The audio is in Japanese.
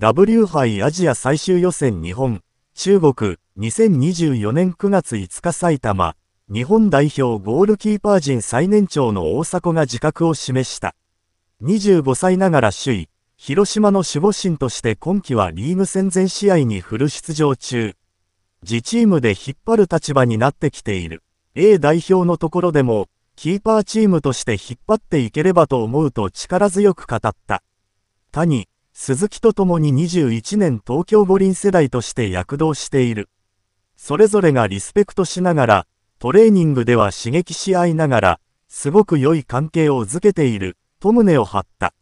W 杯アジア最終予選日本、中国、2024年9月5日埼玉、日本代表ゴールキーパー陣最年長の大迫が自覚を示した。25歳ながら首位、広島の守護神として今季はリーグ戦前試合にフル出場中。自チームで引っ張る立場になってきている。A 代表のところでも、キーパーチームとして引っ張っていければと思うと力強く語った。谷、鈴木と共に21年東京五輪世代として躍動している。それぞれがリスペクトしながら、トレーニングでは刺激し合いながら、すごく良い関係を築けている、と胸を張った。